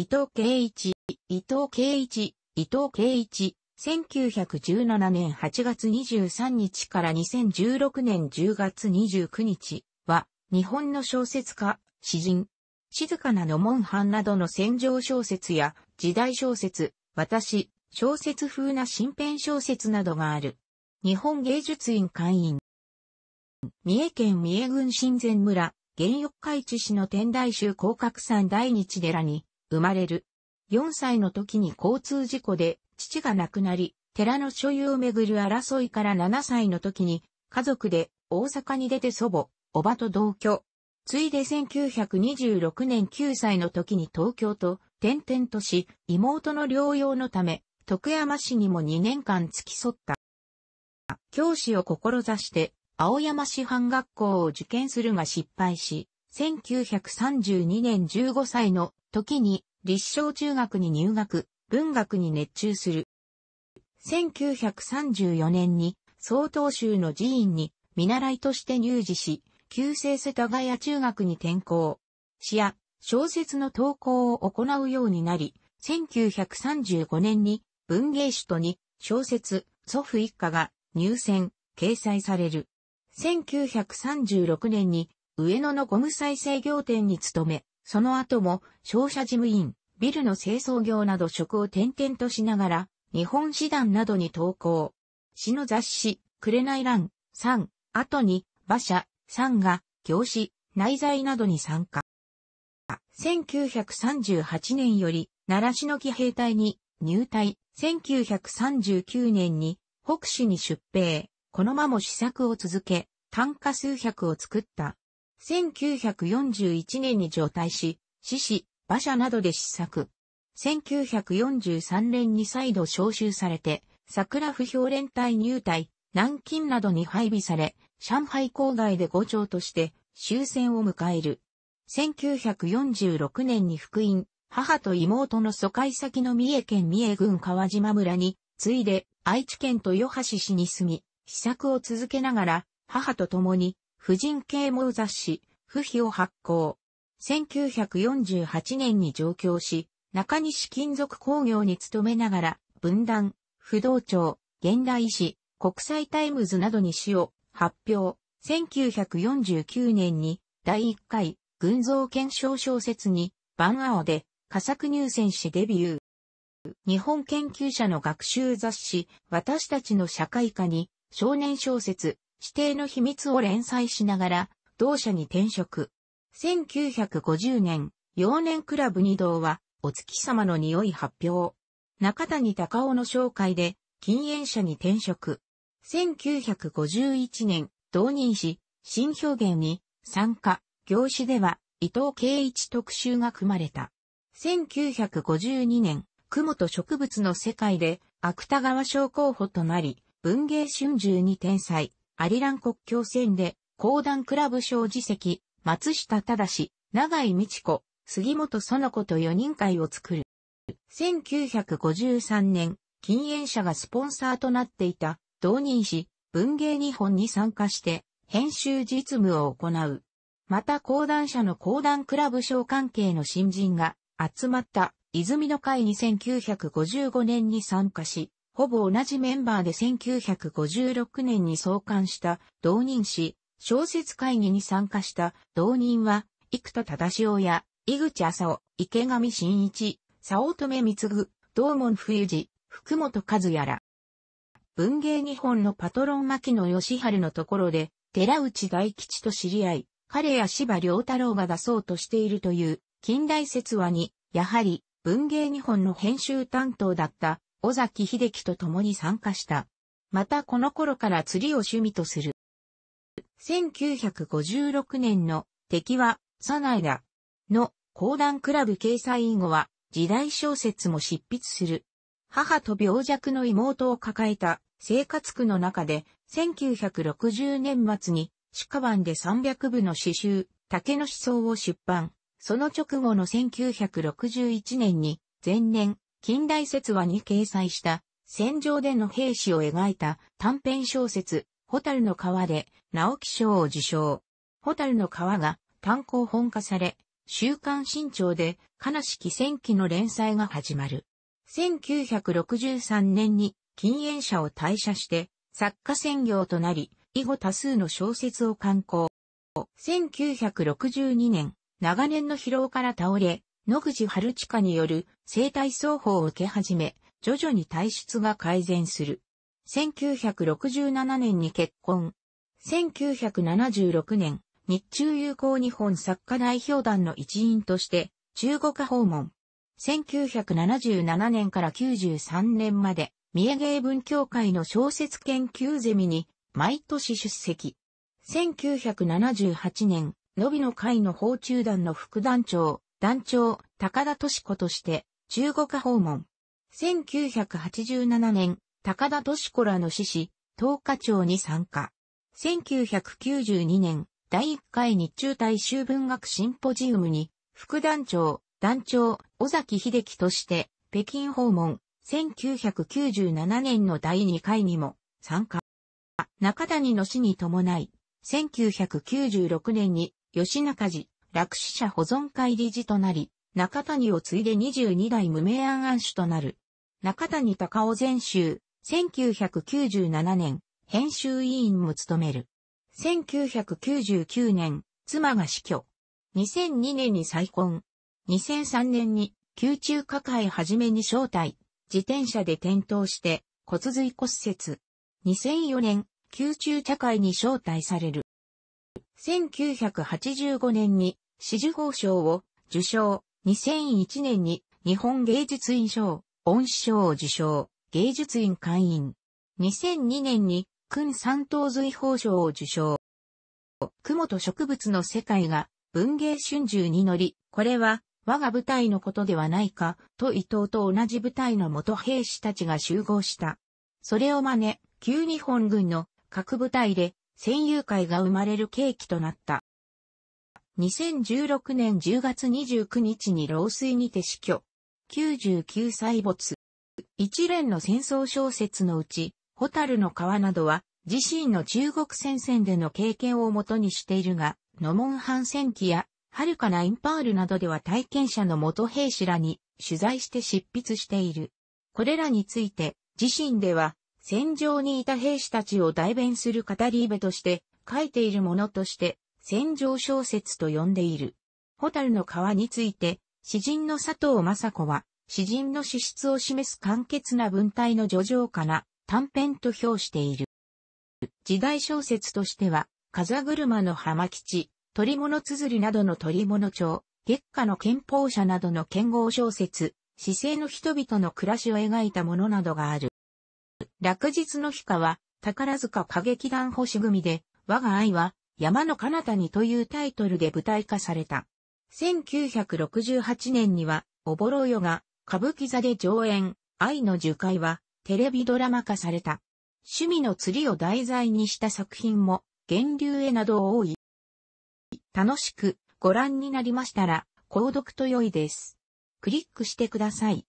伊藤圭一、伊藤圭一、伊藤圭一、1917年8月23日から2016年10月29日は、日本の小説家、詩人、静かなの門藩などの戦場小説や時代小説、私、小説風な新編小説などがある。日本芸術院会員。三重県三重郡新前村、現翼海地市の天台宗広角山大日寺に、生まれる。4歳の時に交通事故で父が亡くなり、寺の所有をめぐる争いから7歳の時に家族で大阪に出て祖母、おばと同居。ついで1926年9歳の時に東京と転々とし、妹の療養のため、徳山市にも2年間付き添った。教師を志して、青山市藩学校を受験するが失敗し、1932年15歳の時に立正中学に入学、文学に熱中する。1934年に総統州の寺院に見習いとして入寺し、旧世世田谷中学に転校。詩や小説の投稿を行うようになり、1935年に文芸首都に小説、祖父一家が入選、掲載される。1936年に上野のゴム再生業店に勤め、その後も商社事務員、ビルの清掃業など職を転々としながら、日本詩団などに投稿。詩の雑誌、くれない欄、ん、後に、馬車、んが、行師、内在などに参加。1938年より、奈良市の騎兵隊に入隊、1939年に北市に出兵、この間も試作を続け、単価数百を作った。1941年に上退し、死死、馬車などで失策。1943年に再度召集されて、桜不評連隊入隊、南京などに配備され、上海郊外で五長として終戦を迎える。1946年に福音、母と妹の疎開先の三重県三重郡川島村に、次いで愛知県豊橋市に住み、試策を続けながら、母と共に婦人啓蒙雑誌、不比を発行。1948年に上京し、中西金属工業に勤めながら、分断、不動庁、現代史、国際タイムズなどに詩を発表。1949年に第1回群像検証小説にア青で佳作入選しデビュー。日本研究者の学習雑誌、私たちの社会科に、少年小説、指定の秘密を連載しながら、同社に転職。1950年、幼年クラブ二同は、お月様の匂い発表。中谷隆夫の紹介で、禁煙者に転職。1951年、同任し、新表現に、参加、業種では、伊藤圭一特集が組まれた。1952年、雲と植物の世界で、芥川賞候補となり、文芸春秋に転載。アリラン国境線で、講談クラブ小辞席、松下忠、長井美智子、杉本園子と4人会を作る。1953年、禁煙者がスポンサーとなっていた、同人誌、文芸日本に参加して、編集実務を行う。また講談社の講談クラブ賞関係の新人が集まった泉の会に1955年に参加し、ほぼ同じメンバーで1956年に創刊した同人誌、小説会議に参加した同人は、幾田忠夫や、井口浅尾、池上真一、早乙女貢、道門冬二、福本和也ら。文芸日本のパトロン牧野義春のところで、寺内大吉と知り合い、彼や芝良太郎が出そうとしているという近代説話に、やはり文芸日本の編集担当だった尾崎秀樹と共に参加した。またこの頃から釣りを趣味とする。1956年の敵は、サナエダの講談クラブ掲載以後は時代小説も執筆する。母と病弱の妹を抱えた生活苦の中で1960年末に鹿湾で300部の詩集竹の思想を出版。その直後の1961年に前年近代説話に掲載した戦場での兵士を描いた短編小説、ホタルの川で直木賞を受賞。ホタルの川が単行本化され、週刊新潮で悲しき戦記の連載が始まる。1963年に禁煙者を退社して作家専業となり、以後多数の小説を刊行。1962年、長年の疲労から倒れ、野口春近による生体奏法を受け始め、徐々に体質が改善する。1967年に結婚。1976年、日中友好日本作家代表団の一員として中国訪問。1977年から93年まで、三重芸文協会の小説研究ゼミに毎年出席。1978年、のびの会の訪中団の副団長、団長、高田敏子として、中国訪問。1987年、高田敏子らの死死、東華町に参加。1992年、第1回日中大衆文学シンポジウムに、副団長、団長、尾崎秀樹として、北京訪問、1997年の第2回にも参加。中谷の死に伴い、1996年に吉中寺、落死者保存会理事となり、中谷を継いで22代無名案案主となる。中谷隆夫全集、1997年、編集委員も務める。1999年、妻が死去。2002年に再婚。2003年に、宮中火会はじめに招待。自転車で転倒して、骨髄骨折。2004年、宮中茶会に招待される。1985年に、紫綬褒章を受賞、2001年に日本芸術院賞、恩師賞を受賞、芸術院会員。2002年に、君三等随褒章を受賞。雲と植物の世界が文芸春秋に乗り、これは我が舞台のことではないか、と伊藤と同じ舞台の元兵士たちが集合した。それを真似、旧日本軍の各部隊で戦友会が生まれる契機となった。2016年10月29日に老衰にて死去。99歳没。一連の戦争小説のうち、ホタルの川などは、自身の中国戦線での経験をもとにしているが、ノモンハン戦記や、遥かなインパールなどでは体験者の元兵士らに取材して執筆している。これらについて、自身では、戦場にいた兵士たちを代弁する語り部として書いているものとして戦場小説と呼んでいる。ホタルの川について詩人の佐藤雅子は詩人の資質を示す簡潔な文体の叙情かな短編と評している。時代小説としては風車の浜吉、鳥物綴りなどの鳥物帳、月下の憲法者などの剣豪小説、姿勢の人々の暮らしを描いたものなどがある。落日の日かは、宝塚歌劇団星組で、我が愛は、山の彼方にというタイトルで舞台化された。1968年には、おぼろよが、歌舞伎座で上演、愛の樹海は、テレビドラマ化された。趣味の釣りを題材にした作品も、源流絵など多い。楽しくご覧になりましたら、購読と良いです。クリックしてください。